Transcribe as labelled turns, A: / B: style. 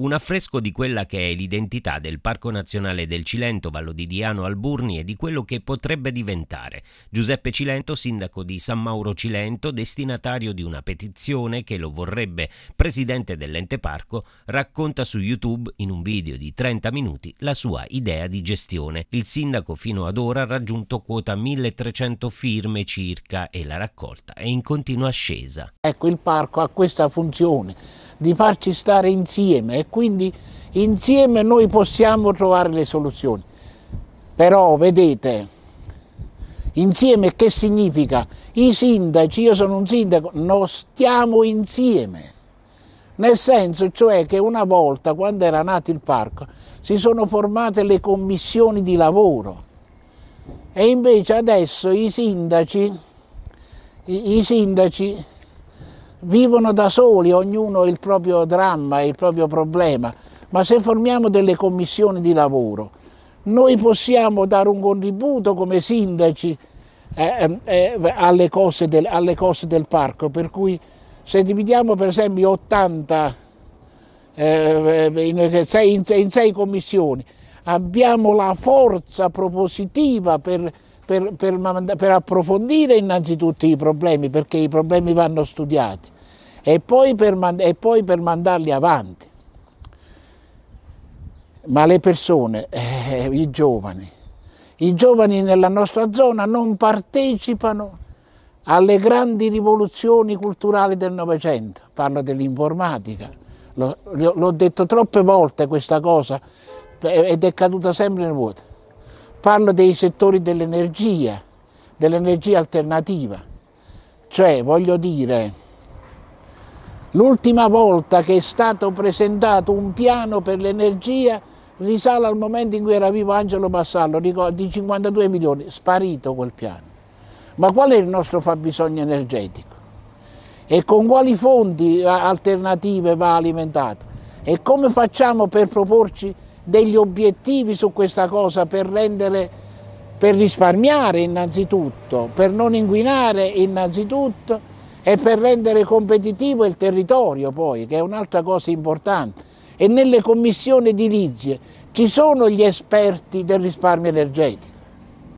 A: un affresco di quella che è l'identità del Parco Nazionale del Cilento, Vallo di Diano, Alburni e di quello che potrebbe diventare. Giuseppe Cilento, sindaco di San Mauro Cilento, destinatario di una petizione che lo vorrebbe presidente dell'ente parco, racconta su YouTube in un video di 30 minuti la sua idea di gestione. Il sindaco fino ad ora ha raggiunto quota 1300 firme circa e la raccolta è in continua ascesa.
B: Ecco, il parco ha questa funzione di farci stare insieme e quindi insieme noi possiamo trovare le soluzioni. Però vedete, insieme che significa? I sindaci, io sono un sindaco, non stiamo insieme. Nel senso cioè che una volta, quando era nato il parco, si sono formate le commissioni di lavoro e invece adesso i sindaci, i, i sindaci vivono da soli, ognuno il proprio dramma, il proprio problema, ma se formiamo delle commissioni di lavoro, noi possiamo dare un contributo come sindaci eh, eh, eh alle, cose del, alle, cose del, parco, per cui se dividiamo per esempio 80 eh, eh, eh in, sei, in, sei commissioni, abbiamo la forza propositiva per per, per, per approfondire innanzitutto i problemi, perché i problemi vanno studiati, e poi per, e poi per mandarli avanti. Ma le persone, eh, i giovani, i giovani nella nostra zona non partecipano alle grandi rivoluzioni culturali del Novecento, parlo dell'informatica, l'ho detto troppe volte questa cosa eh, ed è caduta sempre nel vuoto. Parlo dei settori dell'energia, dell'energia alternativa, cioè voglio dire, l'ultima volta che è stato presentato un piano per l'energia risale al momento in cui era vivo Angelo Bassallo di 52 milioni, sparito quel piano. Ma qual è il nostro fabbisogno energetico? E con quali fonti eh, alternative va alimentato? E come facciamo per proporci degli obiettivi su questa cosa per, rendere, per risparmiare innanzitutto, per non inquinare innanzitutto e per rendere competitivo il territorio poi, che è un'altra cosa importante. E nelle commissioni edilizie ci sono gli esperti del risparmio energetico.